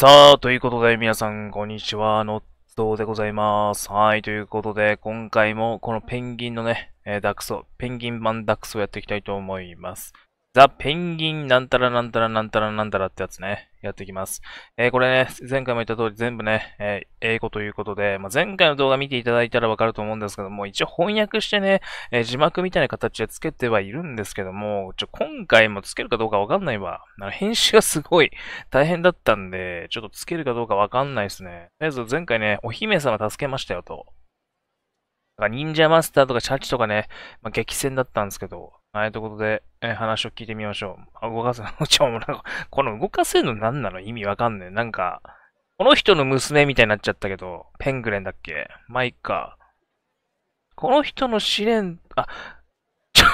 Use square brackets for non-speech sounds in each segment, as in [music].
さあ、ということで皆さん、こんにちは。ノットでございます。はい、ということで、今回もこのペンギンのね、えー、ダックスを、ペンギン版ダックスをやっていきたいと思います。ザ・ペンギンなんたらなんたらなんたらなんたらってやつね、やっていきます。えー、これね、前回も言った通り全部ね、えー、英語ということで、まあ、前回の動画見ていただいたらわかると思うんですけども、一応翻訳してね、えー、字幕みたいな形でつけてはいるんですけども、ちょ、今回もつけるかどうかわかんないわ。んか編集がすごい大変だったんで、ちょっとつけるかどうかわかんないですね。とりあえず前回ね、お姫様助けましたよと。なんか忍者マスターとかシャチとかね、まあ、激戦だったんですけど、はい、ということで、え話を聞いてみましょう。あ、動かすの、[laughs] ちょ、もなんか、この動かせるの何なの意味わかんねえ。なんか、この人の娘みたいになっちゃったけど、ペングレンだっけまあ、いっか。この人の試練、あ、ちょ、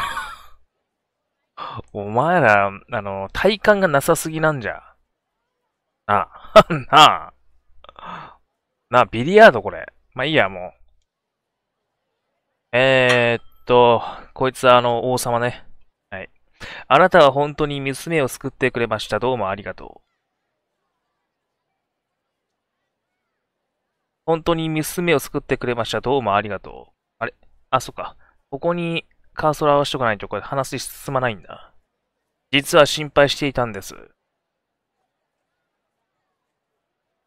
お前ら、あの、体感がなさすぎなんじゃ。なあ、[laughs] なあ。なあ、ビリヤードこれ。まあ、いいや、もう。えーと、こいつはあの、王様ね。はい。あなたは本当に娘を救ってくれました。どうもありがとう。本当に娘を救ってくれました。どうもありがとう。あれあ、そっか。ここにカーソル合わしとかないとこれ話進まないんだ。実は心配していたんです。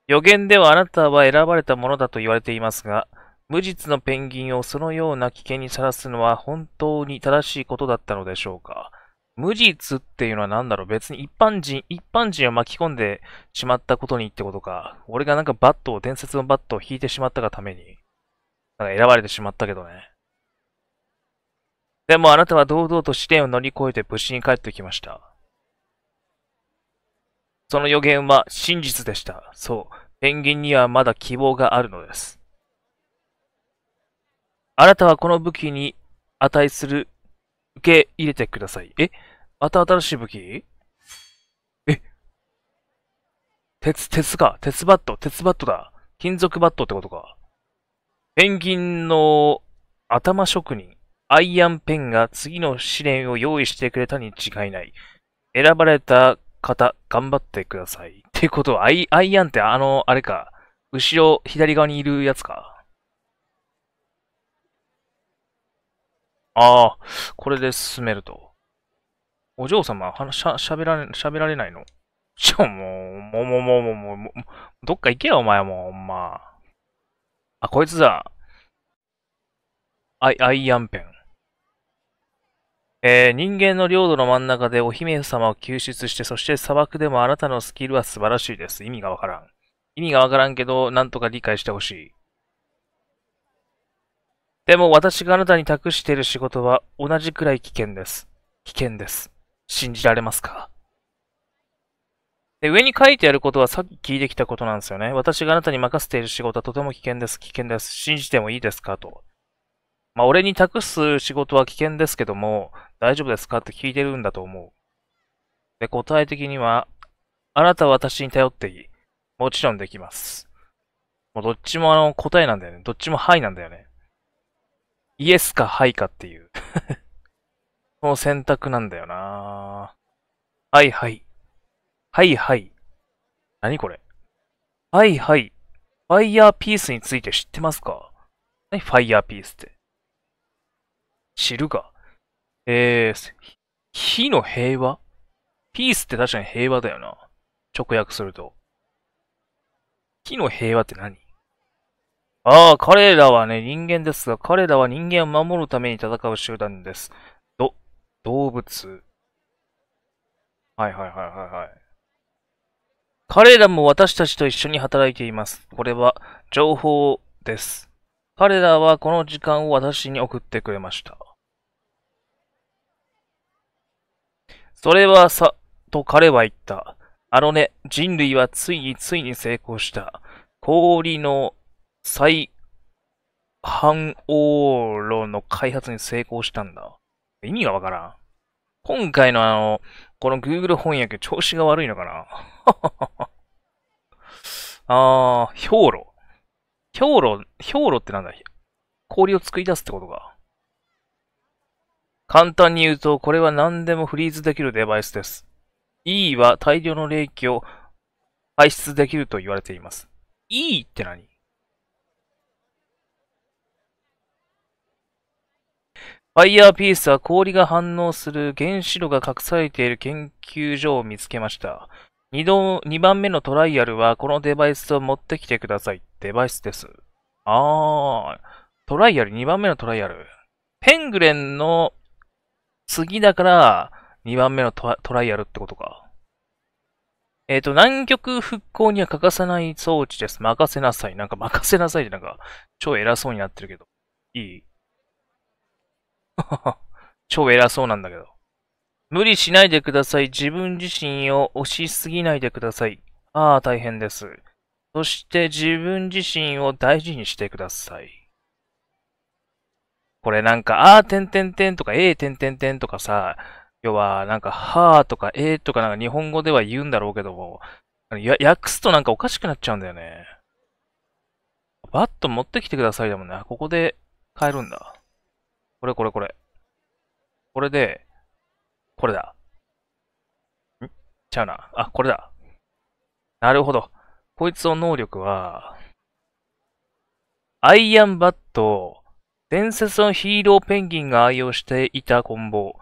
予言ではあなたは選ばれたものだと言われていますが、無実のペンギンをそのような危険にさらすのは本当に正しいことだったのでしょうか無実っていうのは何だろう別に一般人、一般人を巻き込んでしまったことにってことか。俺がなんかバットを、伝説のバットを引いてしまったがために。なんか選ばれてしまったけどね。でもあなたは堂々と試練を乗り越えて無事に帰ってきました。その予言は真実でした。そう。ペンギンにはまだ希望があるのです。あなたはこの武器に値する、受け入れてください。えまた新しい武器え鉄、鉄か。鉄バット、鉄バットだ。金属バットってことか。ペンギンの頭職人、アイアンペンが次の試練を用意してくれたに違いない。選ばれた方、頑張ってください。ってことは、アイ、アイアンってあの、あれか。後ろ、左側にいるやつか。ああ、これで進めると。お嬢様、話しゃ、べられ、喋られないのちょ、もう、もう、もう、もう、もう、もう、どっか行けよ、お前もう、ほんま。あ、こいつだ。アイ、アイアンペン。えー、人間の領土の真ん中でお姫様を救出して、そして砂漠でもあなたのスキルは素晴らしいです。意味がわからん。意味がわからんけど、なんとか理解してほしい。でも私があなたに託している仕事は同じくらい危険です。危険です。信じられますかで、上に書いてあることはさっき聞いてきたことなんですよね。私があなたに任せている仕事はとても危険です。危険です。信じてもいいですかと。まあ、俺に託す仕事は危険ですけども、大丈夫ですかって聞いてるんだと思う。で、答え的には、あなたは私に頼っていい。もちろんできます。もうどっちもあの、答えなんだよね。どっちもはいなんだよね。イエスかはいかっていう [laughs] この選択なんだよなはいはい。はいはい。何これはいはい。ファイヤーピースについて知ってますか何ファイヤーピースって。知るか。えー、火の平和ピースって確かに平和だよな。直訳すると。火の平和って何ああ、彼らはね、人間ですが、彼らは人間を守るために戦う集団です。ど、動物。はいはいはいはいはい。彼らも私たちと一緒に働いています。これは情報です。彼らはこの時間を私に送ってくれました。それはさ、と彼は言った。あのね、人類はついについに成功した。氷の再反応炉の開発に成功したんだ。意味がわからん。今回のあの、この Google 翻訳調子が悪いのかな [laughs] あー、氷炉。氷炉、氷炉ってなんだ氷を作り出すってことか。簡単に言うと、これは何でもフリーズできるデバイスです。E は大量の冷気を排出できると言われています。E って何ファイヤーピースは氷が反応する原子炉が隠されている研究所を見つけました。2度、2番目のトライアルはこのデバイスを持ってきてください。デバイスです。あー、トライアル、2番目のトライアル。ペングレンの次だから、2番目のトライアルってことか。えっ、ー、と、南極復興には欠かさない装置です。任せなさい。なんか任せなさいってなんか、超偉そうになってるけど。いい超偉そうなんだけど。無理しないでください。自分自身を押しすぎないでください。ああ、大変です。そして自分自身を大事にしてください。これなんか、ああ、てんてんてんとか、ええー、てんてんてんとかさ、要は、なんか、はーとか、えーとか、なんか日本語では言うんだろうけども、訳すとなんかおかしくなっちゃうんだよね。バット持ってきてくださいだもんね。ここで買えるんだ。これこれこれ。これで、これだ。んちゃうな。あ、これだ。なるほど。こいつの能力は、アイアンバット、伝説のヒーローペンギンが愛用していたコンボ、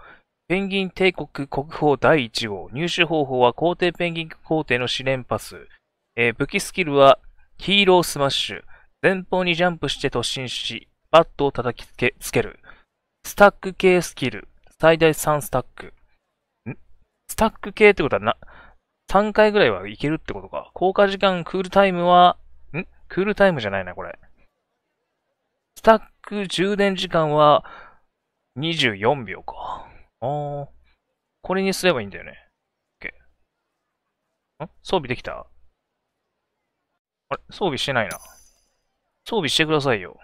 ペンギン帝国国宝第1号、入手方法は皇帝ペンギン皇帝の試練パス、えー、武器スキルはヒーロースマッシュ、前方にジャンプして突進し、バットを叩きつけつける。スタック系スキル。最大3スタック。んスタック系ってことはな、3回ぐらいはいけるってことか。効果時間、クールタイムは、んクールタイムじゃないな、これ。スタック充電時間は24秒か。あー。これにすればいいんだよね。OK。ん装備できたあれ装備してないな。装備してくださいよ。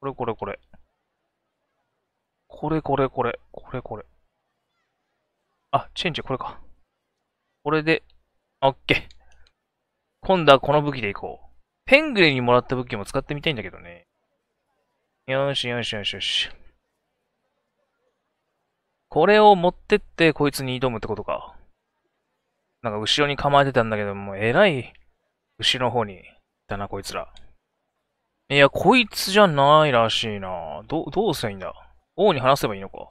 これこれこれ。これこれこれ、これこれ。あ、チェンジこれか。これで、オッケー。今度はこの武器でいこう。ペングレにもらった武器も使ってみたいんだけどね。よしよしよしよし。これを持ってってこいつに挑むってことか。なんか後ろに構えてたんだけど、もうえらい後ろの方にいたな、こいつら。いや、こいつじゃないらしいな。ど、どうすりゃいいんだ。王に話せばいいのか。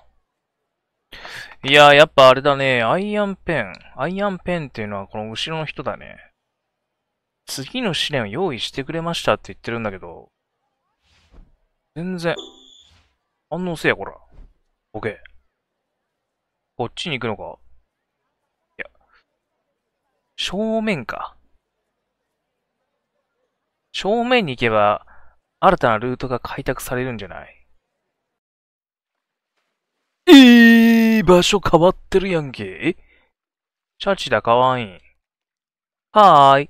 いやー、やっぱあれだね。アイアンペン。アイアンペンっていうのはこの後ろの人だね。次の試練を用意してくれましたって言ってるんだけど、全然、反応せや、こら。オッケー。こっちに行くのか。いや、正面か。正面に行けば、新たなルートが開拓されるんじゃないえー、場所変わってるやんけ。シャチだ、かわいい。はーい。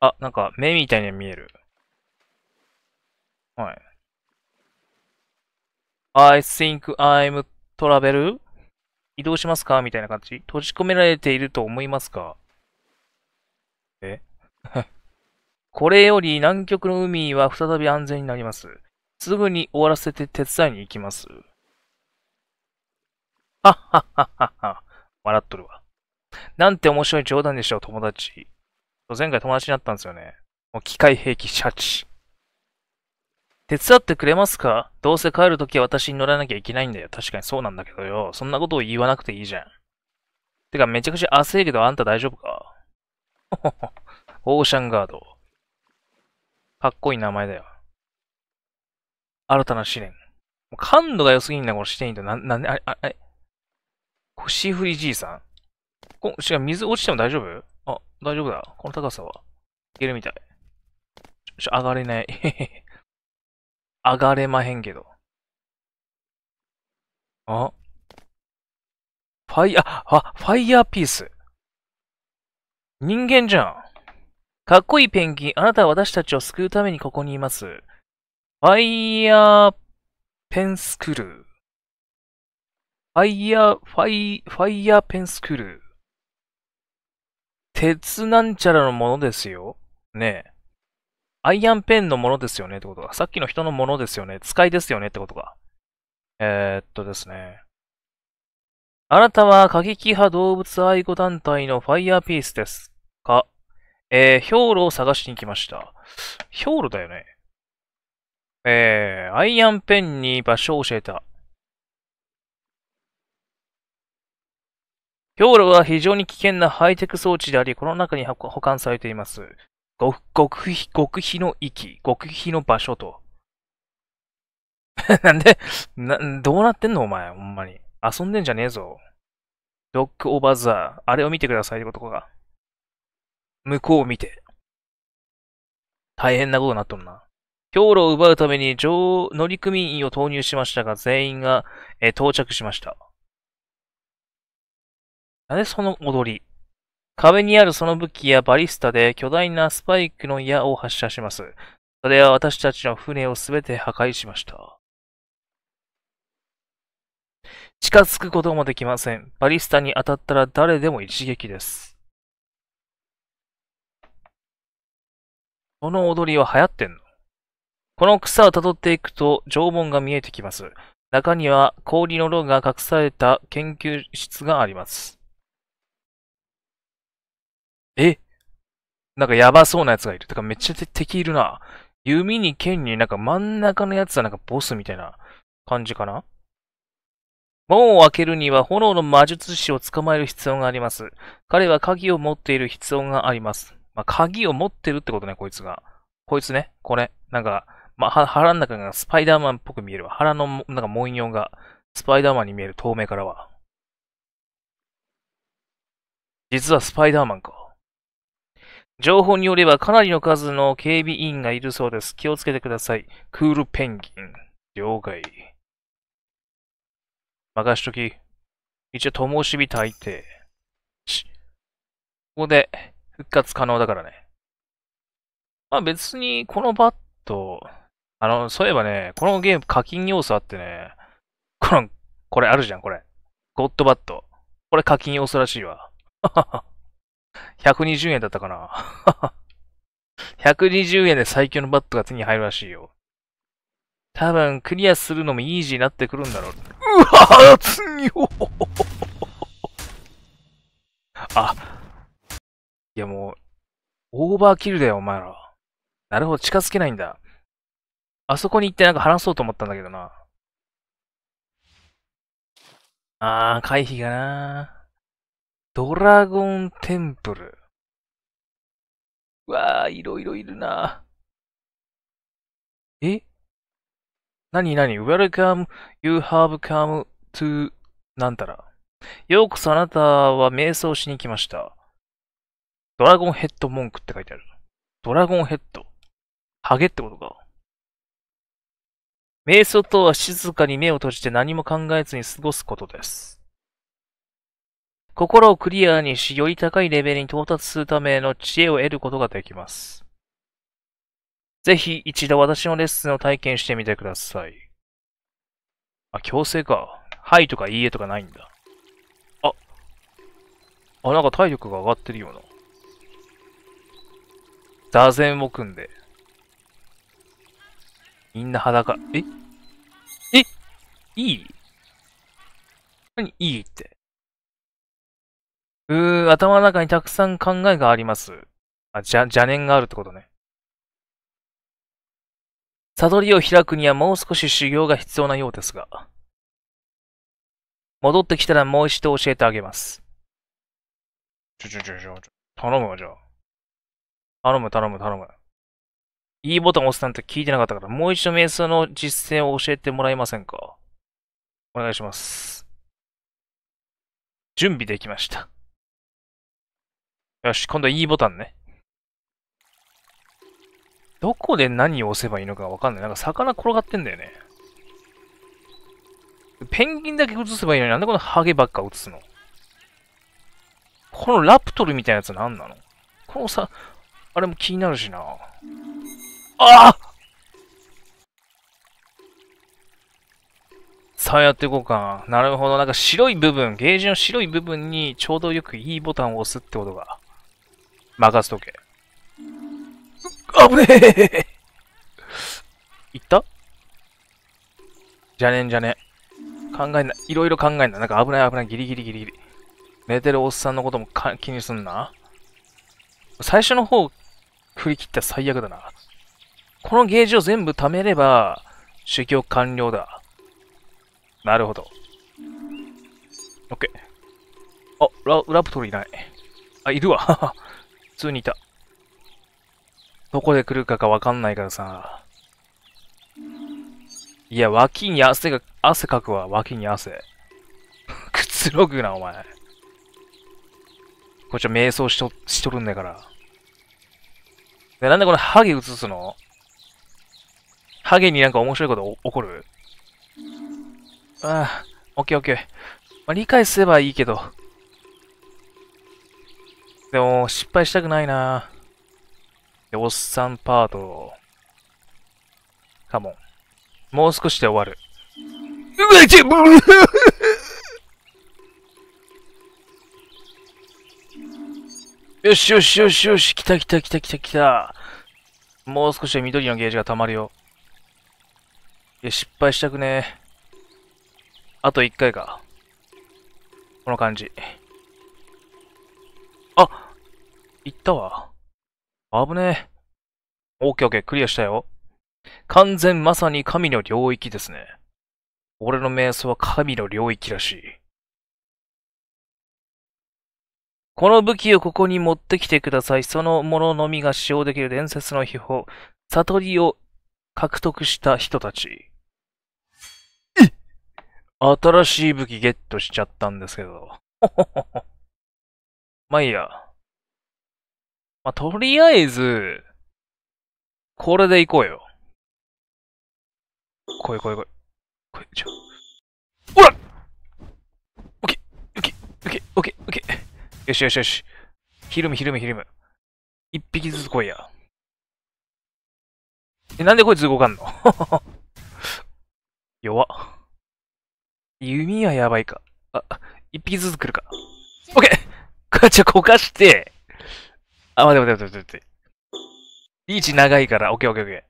あ、なんか、目みたいに見える。はい。I think I'm travel? 移動しますかみたいな感じ閉じ込められていると思いますかえ [laughs] これより南極の海は再び安全になります。すぐに終わらせて手伝いに行きます。はっはっはっは。笑っとるわ。なんて面白い冗談でしょう、友達。前回友達になったんですよね。もう機械兵器シャチ。手伝ってくれますかどうせ帰るときは私に乗らなきゃいけないんだよ。確かにそうなんだけどよ。そんなことを言わなくていいじゃん。てか、めちゃくちゃ焦るけど、あんた大丈夫かオーシャンガード。かっこいい名前だよ。新たな試練。もう感度が良すぎんだ、この試練と。な、なんで、あれ、あれ、腰振りじいさん。こ、違う、水落ちても大丈夫あ、大丈夫だ。この高さは。いけるみたい。ちょ、上がれない。[laughs] 上がれまへんけど。あファイア、あ、ファイヤーピース。人間じゃん。かっこいいペンギン、あなたは私たちを救うためにここにいます。ファイヤーペンスクルー。ファイヤー、ファイ、ファイヤーペンスクール鉄なんちゃらのものですよ。ねえ。アイアンペンのものですよねってことか。さっきの人のものですよね。使いですよねってことか。えー、っとですね。あなたは過激派動物愛護団体のファイヤーピースですかえー、兵糧を探しに来ました。兵糧だよね。えー、アイアンペンに場所を教えた。氷炉は非常に危険なハイテク装置であり、この中に保管されています。極、極秘、極秘の域、極秘の場所と。[laughs] なんでな、どうなってんのお前、ほんまに。遊んでんじゃねえぞ。ドックオーバーザー、あれを見てくださいってことが。向こうを見て。大変なことになっとるな。氷炉を奪うために乗組員を投入しましたが、全員が、え到着しました。なぜその踊り壁にあるその武器やバリスタで巨大なスパイクの矢を発射します。それは私たちの船をすべて破壊しました。近づくこともできません。バリスタに当たったら誰でも一撃です。この踊りは流行ってんのこの草を辿っていくと縄文が見えてきます。中には氷の炉が隠された研究室があります。えなんかやばそうなやつがいる。てかめっちゃ敵いるな。弓に剣になんか真ん中のやつはなんかボスみたいな感じかな門を開けるには炎の魔術師を捕まえる必要があります。彼は鍵を持っている必要があります。まあ、鍵を持ってるってことね、こいつが。こいつね、これ。なんか、まあ、腹の中がスパイダーマンっぽく見えるわ。腹の、なんか文様がスパイダーマンに見える、透明からは。実はスパイダーマンか。情報によればかなりの数の警備員がいるそうです。気をつけてください。クールペンギン。了解。任しとき。一応、灯火大抵。ここで復活可能だからね。まあ別にこのバット、あの、そういえばね、このゲーム課金要素あってね、この、これあるじゃん、これ。ゴッドバット。これ課金要素らしいわ。120円だったかな。120 [laughs] 円で最強のバットが手に入るらしいよ。多分、クリアするのもイージーになってくるんだろう。うわぁ強 [laughs] あ。いやもう、オーバーキルだよ、お前ら。なるほど、近づけないんだ。あそこに行ってなんか話そうと思ったんだけどな。あー、回避がなぁ。ドラゴンテンプル。うわあ、いろいろいるなえなになに ?Welcome, you have come to なんたら。ようこそあなたは瞑想しに来ました。ドラゴンヘッド文句って書いてある。ドラゴンヘッド。ハゲってことか。瞑想とは静かに目を閉じて何も考えずに過ごすことです。心をクリアにし、より高いレベルに到達するための知恵を得ることができます。ぜひ一度私のレッスンを体験してみてください。あ、強制か。はいとかいいえとかないんだ。あ。あ、なんか体力が上がってるような。座禅を組んで。みんな裸。ええいい何いいって。うー、頭の中にたくさん考えがあります。あ、じゃ、邪念があるってことね。悟りを開くにはもう少し修行が必要なようですが。戻ってきたらもう一度教えてあげます。ちょちょちょちょ、頼むわ、じゃあ。頼む、頼む、頼む。いいボタン押すなんて聞いてなかったから、もう一度瞑想の実践を教えてもらえませんかお願いします。準備できました。よし、今度は E ボタンね。どこで何を押せばいいのかわかんない。なんか魚転がってんだよね。ペンギンだけ映せばいいのになんでこのハゲばっか映すのこのラプトルみたいなやつ何なのこのさ、あれも気になるしな。ああさあやっていこうか。なるほど。なんか白い部分、ゲージの白い部分にちょうどよく E ボタンを押すってことが。任せとけ。危ねえ行ったじゃねんじゃね考えんな。いろいろ考えんな。なんか危ない危ない。ギリギリギリギリ。寝てるおっさんのこともか気にすんな。最初の方、振り切ったら最悪だな。このゲージを全部貯めれば、修行完了だ。なるほど。オッケー。あ、ララプトルいない。あ、いるわ。普通にいた。どこで来るかがわかんないからさ。いや、脇に汗が、汗かくわ、脇に汗。[laughs] くつろぐな、お前。こっちは瞑想しと、しとるんだから。で、なんでこれ、ハゲ映すのハゲになんか面白いこと起こるああ、オッケーオッケー。まあ、理解すればいいけど、でも、失敗したくないなで、おっさんパート。カモン。もう少しで終わる。うわ、ち [laughs] よしよしよしよし、来た来た来た来た来た。もう少しで緑のゲージが溜まるよ。いや、失敗したくねえ。あと一回か。この感じ。行ったわ。危ねえ。オッケーオッケー、クリアしたよ。完全まさに神の領域ですね。俺の瞑想は神の領域らしい。この武器をここに持ってきてください。そのもののみが使用できる伝説の秘宝、悟りを獲得した人たち。新しい武器ゲットしちゃったんですけど。[laughs] まあいいや。まあ、とりあえず、これでいこうよ。来い来い来い。来い、ちょ。ほらオッケー、オッケー、オッケー、オッケー、オッケー。よしよしよし。ひるむひるむひるむ。一匹ずつ来いや。え、なんでこいつ動かんの [laughs] 弱。弓はやばいか。あ、一匹ずつ来るか。オッケーガチャこかしてあ、待て待て待て待て。リーチ長いから、オッケーオッケーオッケー。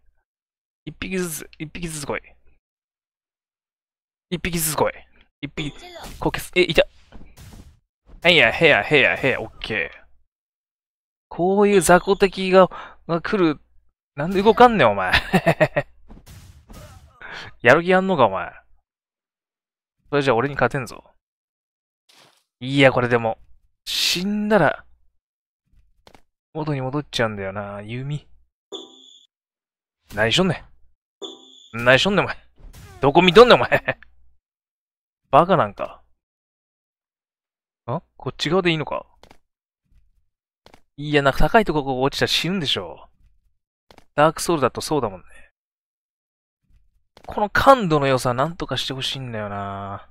一匹ずつ、一匹ずつ来い。一匹ずつ来い。一匹、こけす、え、いた。へやへやへやへや、オッケー。こういう雑魚敵が、が来る。なんで動かんねん、お前。[laughs] やる気あんのか、お前。それじゃ俺に勝てんぞ。いや、これでも、死んだら、元に戻っちゃうんだよな、弓。何しょんねん。何しょんねん、お前。どこ見とんねん、お前。[laughs] バカなんか。んこっち側でいいのかいや、なんか高いとここ落ちたら死ぬんでしょダークソウルだとそうだもんね。この感度の良さなんとかしてほしいんだよな。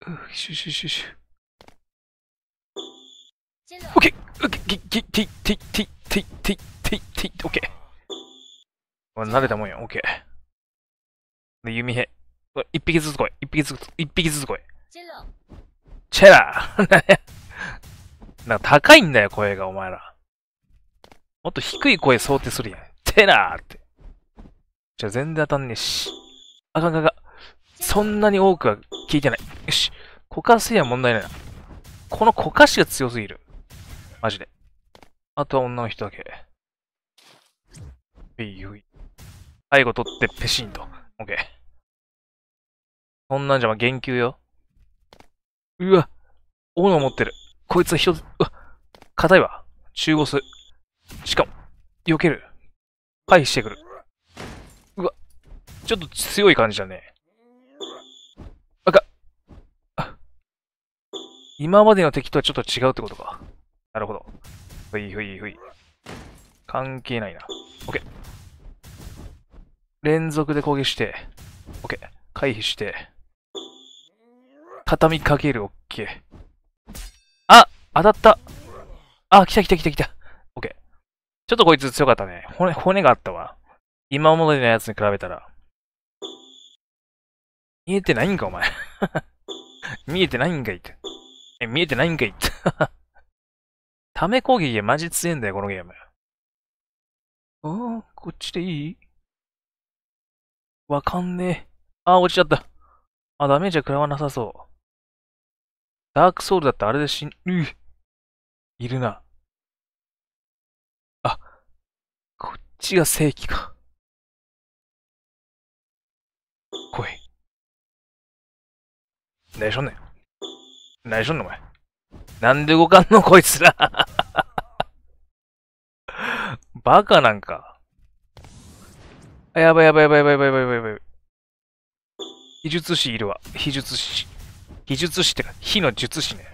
うぅ、シュシュシュシュ。オッケーオッケーテ慣れたもんや、オッケー。で、弓兵。一匹ずつ来い。一匹ずつ、一匹ずつ来い。チェラー [laughs] なんか高いんだよ、声が、お前ら。もっと低い声想定するやん。チェラーって。じゃ、全然当たんねえし。あかんかかそんなに多くは聞いてない。よし。こかすは問題ないな。このこかしが強すぎる。マジで。あとは女の人だけ。ふいふい。背後取ってペシンと。オッケー。そんなんじゃ、ま、言及よ。うわ。斧持ってる。こいつは人、うわ。硬いわ。中ボス。しかも、避ける。回避してくる。うわ。ちょっと強い感じだね。あか。あ、今までの敵とはちょっと違うってことか。なるほど。ふいふいふい。関係ないな。OK。連続で攻撃して、OK。回避して、畳みかける、OK。あ当たったあ、来た来た来た来た。OK。ちょっとこいつ強かったね。骨、骨があったわ。今までのやつに比べたら。見えてないんか、お前。[laughs] 見えてないんかいって。え、見えてないんかいって。ため攻撃マジ強えんだよ、このゲーム。うん、こっちでいいわかんねえ。あ、落ちちゃった。あ、ダメージは食らわなさそう。ダークソウルだってあれで死ぅ。いるな。あ、こっちが正規か。来い。内緒ね。内緒ね、お前。なんで動かんの、こいつら。バカなんか。あ、やばいやばいやばいやばいやばいやばいやばい。秘術師いるわ。秘術師。秘術師ってか、火の術師ね。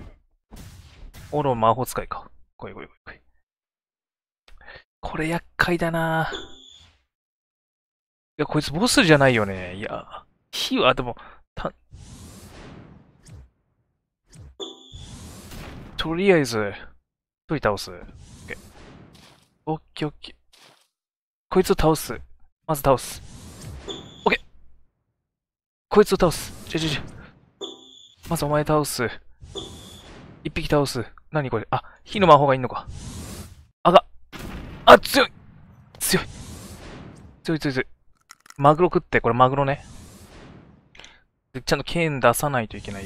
おろ魔法使いか。こいこいこいこい。これ厄介だないや、こいつボスじゃないよね。いや、火は、でも、た、とりあえず、一人倒す。オッケーオッケー。こいつを倒す。まず倒す。オッケーこいつを倒す。ちょちょちょ。まずお前倒す。一匹倒す。何これあ、火の魔法がいいのか。あが。あ、強い強い強い強い強い。マグロ食って、これマグロね。ちゃんと剣出さないといけない。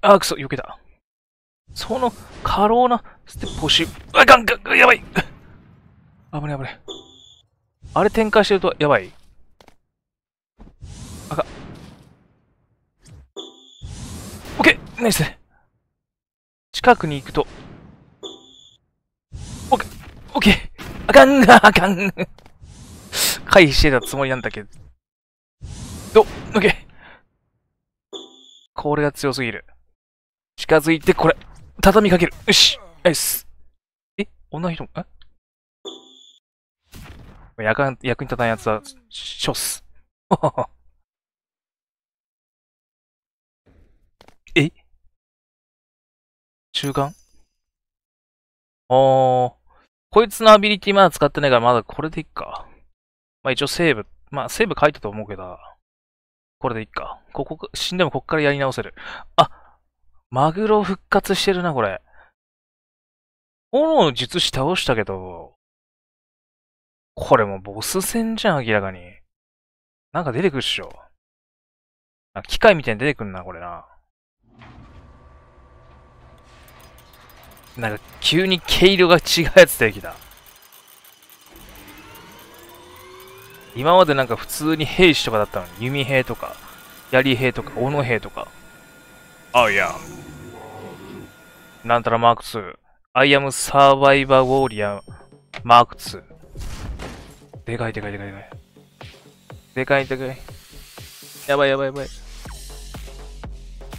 あ、くそ、避けた。その過労なステップをし、あ、ガンガン、やばい危な危なあれ展開してるとやばい。赤。オッケーナイス近くに行くと。オッケーオッケーあかんあかん回避してたつもりなんだけど。ど、オッケーこれが強すぎる。近づいて、これ。畳みかける。よし。ナイス。え女の人も、え役に役に立たんやつは、ショス。[laughs] え中間おー。こいつのアビリティまだ使ってないから、まだこれでいっか。まあ一応セーブ。まあセーブ書いたと思うけど、これでいっか。ここ、死んでもここからやり直せる。あ、マグロ復活してるな、これ。炎の術師倒したけど、これもボス戦じゃん、明らかに。なんか出てくるっしょ。機械みたいに出てくんな、これな。なんか急に毛色が違うやつ出てきた。今までなんか普通に兵士とかだったのに、弓兵とか、槍兵とか、斧兵とか。Oh yeah. なんたらマーク2。アイアムサ r バイバーウォーリアマーク2。でかいでかいでかいでかい。でかいでかい。やばいやばいやばい。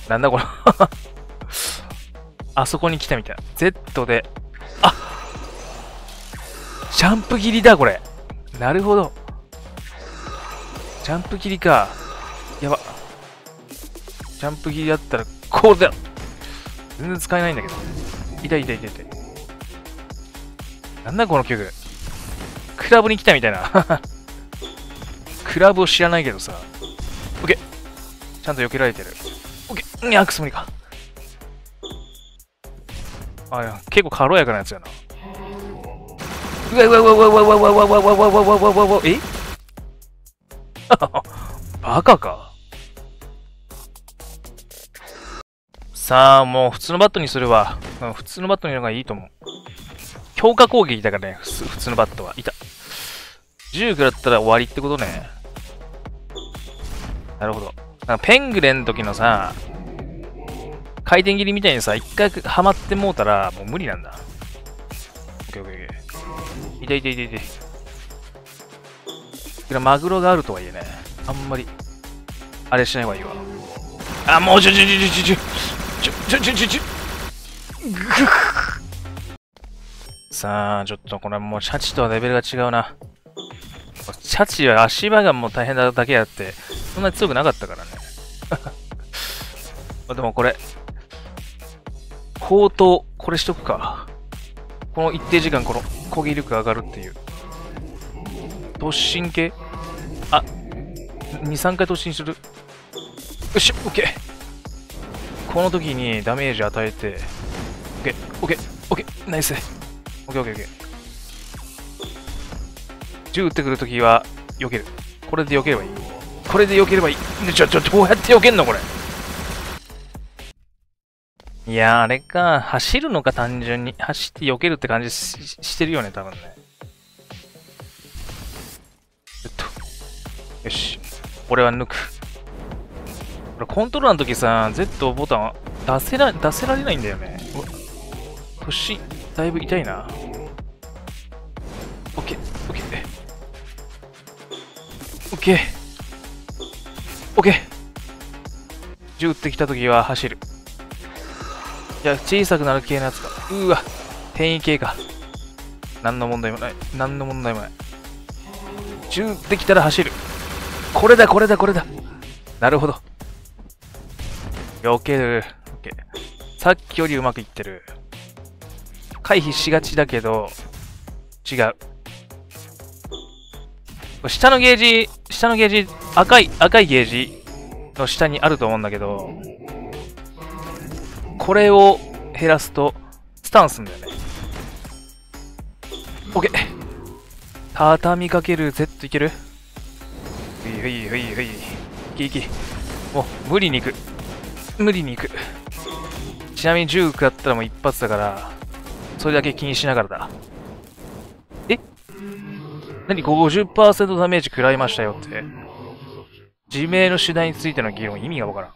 なんだこれ [laughs] あそこに来たみたい。Z で。あジャンプ切りだこれ。なるほど。ジャンプ切りか。やば。ジャンプ切りだったらこれだ全然使えないんだけど。痛い痛い痛い痛い。なんだこの曲。クラブに来たみたいな。[laughs] クラブを知らないけどさ。オッケー。ちゃんと避けられてる。オッケー。にゃ、アクス無理か。あ、いや、結構軽やかなやつやな。うわうわうわうわうわうわうわうわうわうわうわうわうわうわうわえバカかさあ、もう普通のバットにするわ。うん、普通のバットの方がいいと思う。強化攻撃だからね、普通のバットは。いた。10食らったら終わりってことね。なるほど。なんかペングレンの時のさ、回転切りみたいにさ、一回ハマってもうたら、もう無理なんだ。オッケーオッケーオッケー。いたいたいたいた。マグロがあるとはいえね、あんまり、あれしない方がいいわ。あ、もうちょちょちょちょちょ。ちょちょちょちょちょさあちょっとこれもうシャチとはレベルが違うなシャチは足場がもう大変なだけやってそんなに強くなかったからね [laughs] でもこれ高等これしとくかこの一定時間この攻撃力が上がるっていう突進系あ23回突進するよし OK この時にダメージ与えて、オッケー、オッケー、ナイス。オッケー、オッケー、オッケー。銃撃ってくるときは、避ける。これで避ければいい。これで避ければいい。ちょ、ちょ、どうやって避けんのこれ。いやあれか。走るのか、単純に。走って避けるって感じししてるよね、多分ね。えっと。よし。俺は抜く。俺コントローラーの時さ、Z ボタン出せら、出せられないんだよね。腰、だいぶ痛いな。オッケー、オッケー。オッケー。オッケー。銃撃ってきた時は走る。じゃあ小さくなる系のやつか。うわ、転移系か。何の問題もない。何の問題もない。銃できたら走る。これだ、これだ、これだ。なるほど。避ける。ケー。さっきよりうまくいってる。回避しがちだけど、違う。下のゲージ、下のゲージ、赤い、赤いゲージの下にあると思うんだけど、これを減らすと、スタンすんだよね。OK。畳みかける Z いけるふいふいふいふい。いきいき。もう、無理に行く。無理に行く。ちなみに銃食らったらもう一発だから、それだけ気にしながらだ。え何 ?50% ダメージ食らいましたよって。自明の主題についての議論意味がわか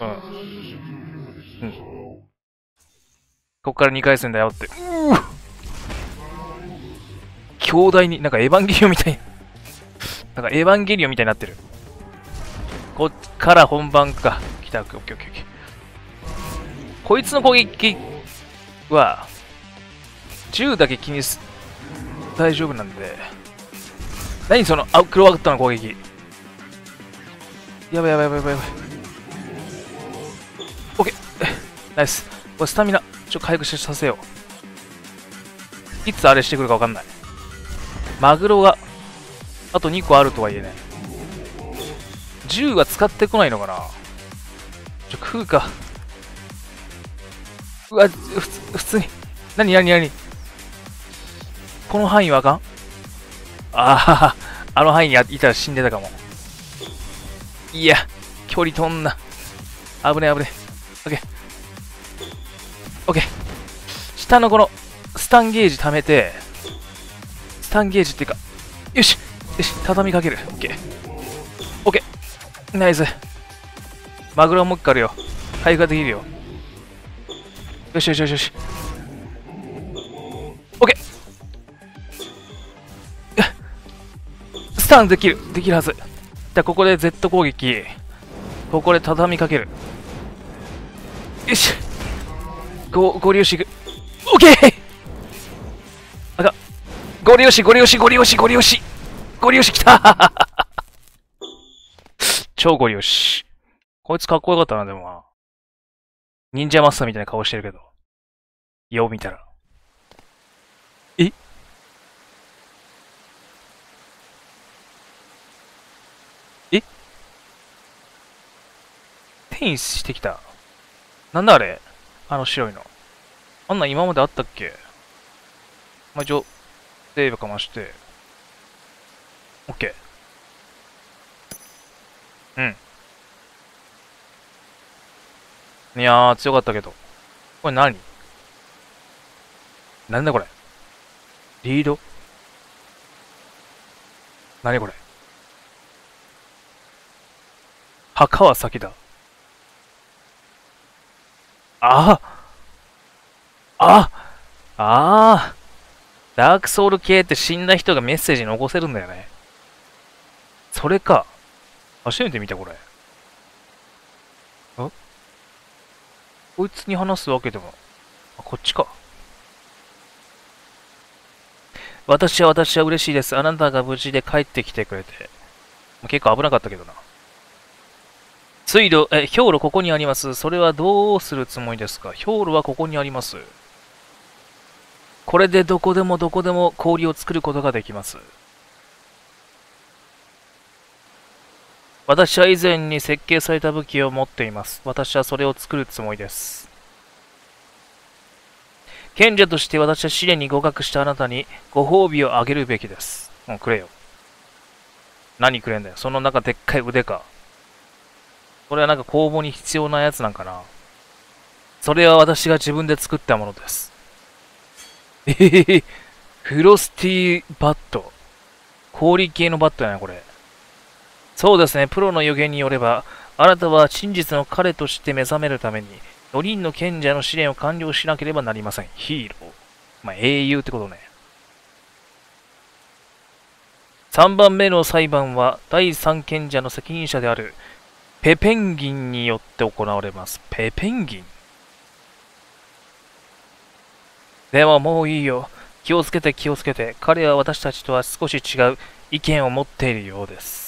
らん。うん。うん。こっから2回戦だよって。兄弟に、なんかエヴァンゲリオンみたいに。なんかエヴァンゲリオンみたいになってる。こっから本番か。来た、オッケーオッケーオッケー。こいつの攻撃は、銃だけ気にす、大丈夫なんで。何その、あ、クロワットの攻撃。やばいやばいやばいやばい。オッケー。[laughs] ナイス。これスタミナ、ちょっと回復させよう。いつあれしてくるかわかんない。マグロが、あと2個あるとはいえね。銃は使ってこないのかなちょ、食うか。うわ、普通、普通に。なになになにこの範囲はあかんああ、あの範囲にいたら死んでたかも。いや、距離飛んな。危ね危ね。オッケー。オッケー。下のこの、スタンゲージ貯めて、スタンゲージっていうか、よしよし、畳みかける。オッケー。ナイス。マグロもう一あるよ。配布ができるよ。よしよしよしよし。オッケー。スタンできる。できるはず。じゃあ、ここで Z 攻撃。ここで畳みかける。よし。ご、合流していく。オッケーあかリ押し、リ押し、リ押し、リ押し。リ押し、きた超ゴリ押し。こいつかっこよかったな、でもな。忍者マスターみたいな顔してるけど。よう見たら。ええ転移してきた。なんだあれあの白いの。あんな今まであったっけまあ、一応、セーブかまして。オッケー。うん。いやー、強かったけど。これ何なんだこれリード何これ墓は先だ。ああああダークソウル系って死んだ人がメッセージ残せるんだよね。それか。初めて見たこれあこいつに話すわけでもあこっちか私は私は嬉しいです。あなたが無事で帰ってきてくれて。結構危なかったけどな。水路、え、氷路ここにあります。それはどうするつもりですか氷路はここにあります。これでどこでもどこでも氷を作ることができます。私は以前に設計された武器を持っています。私はそれを作るつもりです。賢者として私は試練に合格したあなたにご褒美をあげるべきです。もうん、くれよ。何くれんだよ。その中でっかい腕か。これはなんか工房に必要なやつなんかな。それは私が自分で作ったものです。えへへへ。フロスティーバット。氷系のバットやな、これ。そうですね、プロの予言によれば、あなたは真実の彼として目覚めるために、4人の賢者の試練を完了しなければなりません。ヒーロー。まあ、英雄ってことね。3番目の裁判は、第3賢者の責任者である、ペペンギンによって行われます。ペペンギンではもういいよ。気をつけて気をつけて。彼は私たちとは少し違う意見を持っているようです。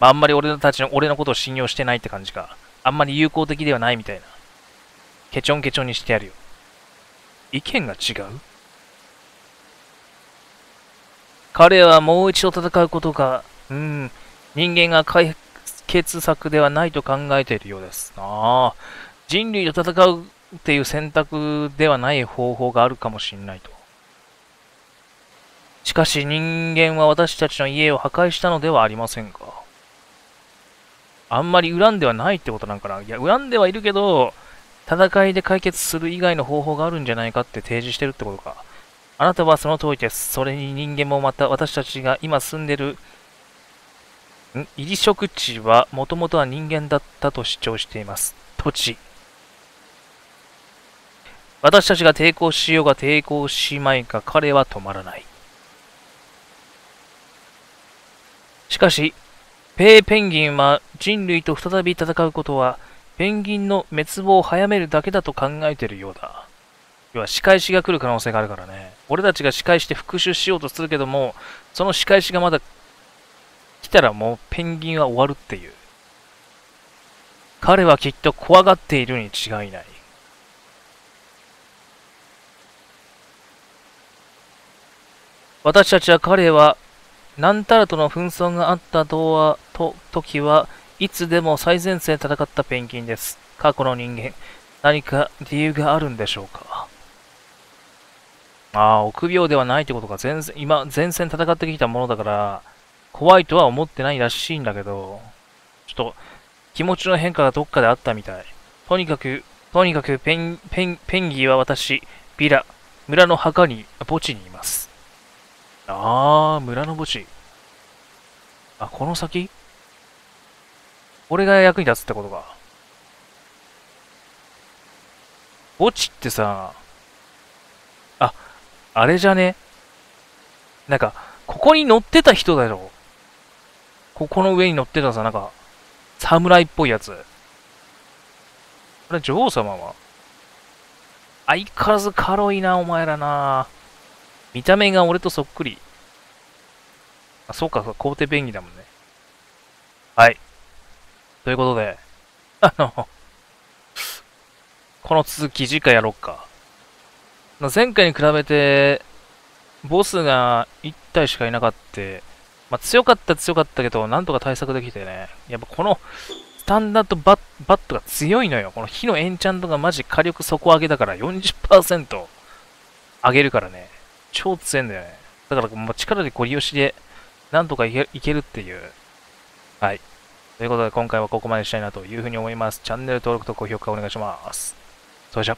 まあ、あんまり俺たちの、俺のことを信用してないって感じか。あんまり友好的ではないみたいな。ケチョンケチョンにしてやるよ。意見が違う彼はもう一度戦うことが、うん、人間が解決策ではないと考えているようですああ、人類と戦うっていう選択ではない方法があるかもしれないと。しかし人間は私たちの家を破壊したのではありませんかあんまり恨んではないってことなんかな。いや、恨んではいるけど、戦いで解決する以外の方法があるんじゃないかって提示してるってことか。あなたはその通りです。それに人間もまた私たちが今住んでる、ん入り食地はもともとは人間だったと主張しています。土地。私たちが抵抗しようが抵抗しまいか彼は止まらない。しかし、ペーペンギンは人類と再び戦うことは、ペンギンの滅亡を早めるだけだと考えてるようだ。要は仕返しが来る可能性があるからね。俺たちが仕返して復讐しようとするけども、その仕返しがまだ来たらもうペンギンは終わるっていう。彼はきっと怖がっているに違いない。私たちは彼はなんたらとの紛争があった童話と時はいつでも最前線戦ったペンギンです。過去の人間、何か理由があるんでしょうかああ、臆病ではないってことか。全然、今、前線戦ってきたものだから、怖いとは思ってないらしいんだけど、ちょっと、気持ちの変化がどっかであったみたい。とにかく、とにかくペン、ペン、ペンギーは私、ビラ、村の墓に、墓地にいます。あー、村の墓地。あ、この先俺が役に立つってことか。墓地ってさ、あ、あれじゃねなんか、ここに乗ってた人だろここの上に乗ってたさ、なんか、侍っぽいやつ。あれ、女王様は相変わらず軽いな、お前らな見た目が俺とそっくり。あ、そうか、皇帝便宜だもんね。はい。ということで、あの、この続き次回やろっか。前回に比べて、ボスが1体しかいなかった。まあ、強かった強かったけど、なんとか対策できてね。やっぱこの、スタンダードバットが強いのよ。この火のエンチャントがマジ火力底上げだから40%上げるからね。超強いんだよね。だから、もう力でゴリ押しで、なんとかいけるっていう。はい。ということで、今回はここまでしたいなというふうに思います。チャンネル登録と高評価お願いします。それじゃ。